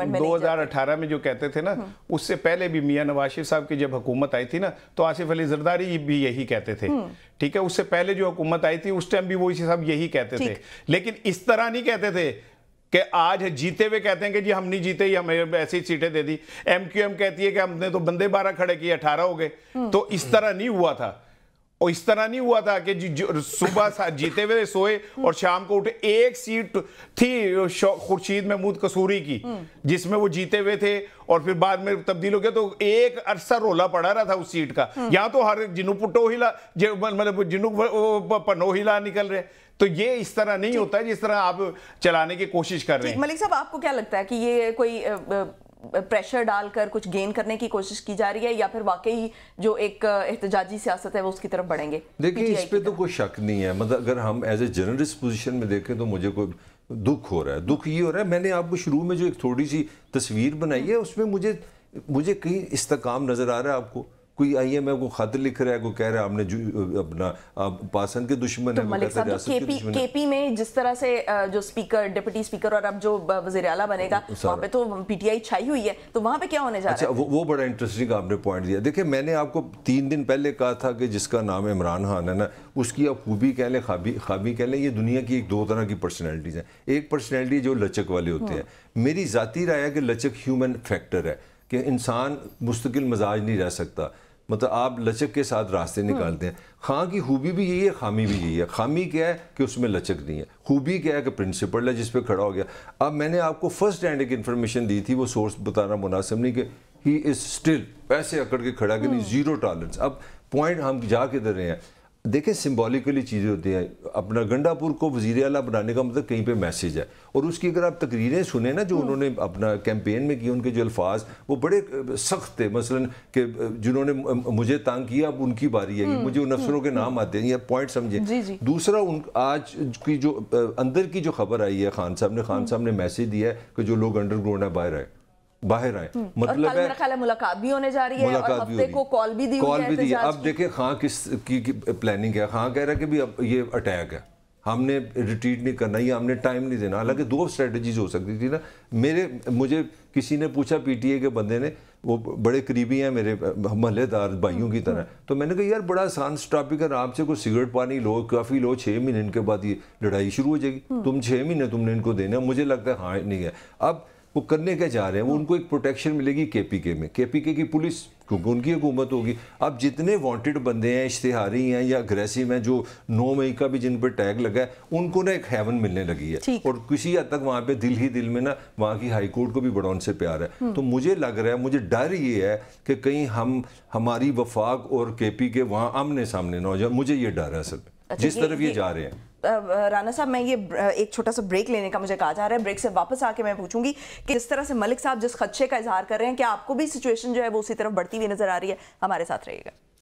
2018 में जो कहते थे ना हम्म। उससे पहले भी मियां नवाज शरीफ साहब की जब हुकूमत आई थी ना तो आसिफ अली जरदारी भी यही कहते थे हम्म। ठीक है उससे पहले जो हुकूमत आई थी उस टाइम भी वो इसी साहब यही कहते थे लेकिन इस तरह नहीं कहते थे कि आज जीते हुए कहते हैं कि जी हम नहीं जीते ही हमें ऐसी सीटें दे दी एमक्यूएम कहती है कि हमने तो बंदे बारह खड़े किए अठारह हो गए हम्म। तो इस तरह नहीं हुआ था और इस तरह नहीं हुआ था कि सुबह जीते हुए सोए और शाम को उठे एक सीट थी खुर्शीद महमूद कसूरी की जिसमें वो जीते हुए थे और फिर बाद में तब्दील हो गया तो एक अरसा रोला पड़ा रहा था उस सीट का यहाँ तो हर जिनू पुटोहिला मतलब जिनू पनोहिला निकल रहे तो ये इस तरह नहीं होता है जिस तरह आप चलाने की कोशिश कर रहे हैं मलिक साहब आपको क्या लगता है कि ये कोई प्रेशर डालकर कुछ गेन करने की कोशिश की जा रही है या फिर वाकई जो एक एहतजाजी सियासत है वो उसकी तरफ बढ़ेंगे देखिए इस पर तो कोई शक नहीं है मतलब अगर हम एज ए जर्नलिस्ट पोजिशन में देखें तो मुझे कोई दुख हो रहा है दुख ये हो रहा है मैंने आपको शुरू में जो एक थोड़ी सी तस्वीर बनाई है उसमें मुझे मुझे कहीं इस्तकाम नज़र आ रहा है आपको कोई आई एम को खत लिख रहा है कोई कह रहा है हमने अपना पासन के दुश्मन तो है तो केपी के केपी में जिस तरह से जो स्पीकर डिप्टी स्पीकर और अब जो वजीर अला बनेगा वहाँ पे तो पीटीआई छाई हुई है तो वहाँ पे क्या होने जा अच्छा, रहा है वो, वो बड़ा इंटरेस्टिंग आपने पॉइंट दिया देखिए मैंने आपको तीन दिन पहले कहा था कि जिसका नाम इमरान खान है ना उसकी आप खूबी कह लें खाबी खाबी कह लें ये दुनिया की एक दो तरह की पर्सनैलिटीज़ हैं एक पर्सनैलिटी जो लचक वाले होते हम्म। हैं मेरी ज़ाती राय है कि लचक ह्यूमन फैक्टर है कि इंसान मुस्तकिल मजाज नहीं रह सकता मतलब आप लचक के साथ रास्ते हम्म। निकालते हैं खां की खूबी भी यही है खामी भी यही है खामी क्या है कि उसमें लचक नहीं है खूबी क्या है कि प्रिंसिपल है जिस पर खड़ा हो गया अब मैंने आपको फर्स्ट हैंड एक इन्फॉर्मेशन दी थी वो सोर्स बताना मुनासिब नहीं कि ही इज़ स्टिल पैसे अकड़ के खड़ा कि हम्म। नहीं ज़ीरो टॉलरेंस अब पॉइंट हम जा किधर रहे हैं देखिए सिम्बॉलिकली चीज़ें होती हैं अपना गंडापुर को वजीर अला बनाने का मतलब कहीं पे मैसेज है और उसकी अगर आप तकरीरें सुने ना जो हम्म। उन्होंने अपना कैंपेन में किए उनके जो अल्फाज वो बड़े सख्त थे मसलन कि जिन्होंने मुझे तंग किया अब उनकी बारी है हम्म, मुझे उन अफसरों के हम्म, नाम आते हैं या पॉइंट समझें दूसरा उन आज की जो अंदर की जो खबर आई है खान साहब ने खान साहब ने मैसेज दिया है कि जो लोग अंडरग्राउंड है बाहर आए बाहर आए हम्म, मतलब है ख्याल मुलाकात भी होने जा रही है और भी हफ्ते को कॉल भी दी कॉल भी दी है अब देखें खां किस की, की प्लानिंग है खां कह रहा है कि भी अब ये अटैक है हमने रिट्रीट नहीं करना या हमने टाइम नहीं देना हालांकि दो स्ट्रेटजीज हो सकती थी ना मेरे मुझे किसी ने पूछा पीटीए के बंदे ने वो बड़े करीबी हैं मेरे महलेदार भाइयों की तरह हम्म। तो मैंने कहा यार बड़ा आसान टॉपिक है आपसे कोई सिगरेट पानी लो काफ़ी लो छः महीने इनके बाद ये लड़ाई शुरू हो जाएगी हम्म। तुम छः महीने तुमने इनको देना मुझे लगता है हाँ नहीं है अब वो करने के जा रहे हैं वो हाँ। उनको एक प्रोटेक्शन मिलेगी के पी के में के की पुलिस क्योंकि उनकी हुकूमत होगी अब जितने वांटेड बंदे हैं इश्तेहारी हैं या अग्रेसिव हैं जो नौ मई का भी जिन पर टैग लगा है उनको ना एक हेवन मिलने लगी है और किसी हद तक वहाँ पे दिल ही दिल में ना वहाँ की हाई कोर्ट को भी बड़ा से प्यार है हम्म। तो मुझे लग रहा है मुझे डर ये है कि कहीं हम हमारी वफाक और के पी के वहाँ आमने सामने ना हो जाए मुझे ये डर है असल अच्छा जिस तरफ ये जा रहे हैं राना साहब मैं ये एक छोटा सा ब्रेक लेने का मुझे कहा जा रहा है ब्रेक से वापस आके मैं पूछूंगी कि इस तरह से मलिक साहब जिस खदशे का इजहार कर रहे हैं क्या आपको भी सिचुएशन जो है वो उसी तरफ बढ़ती हुई नजर आ रही है हमारे साथ रहिएगा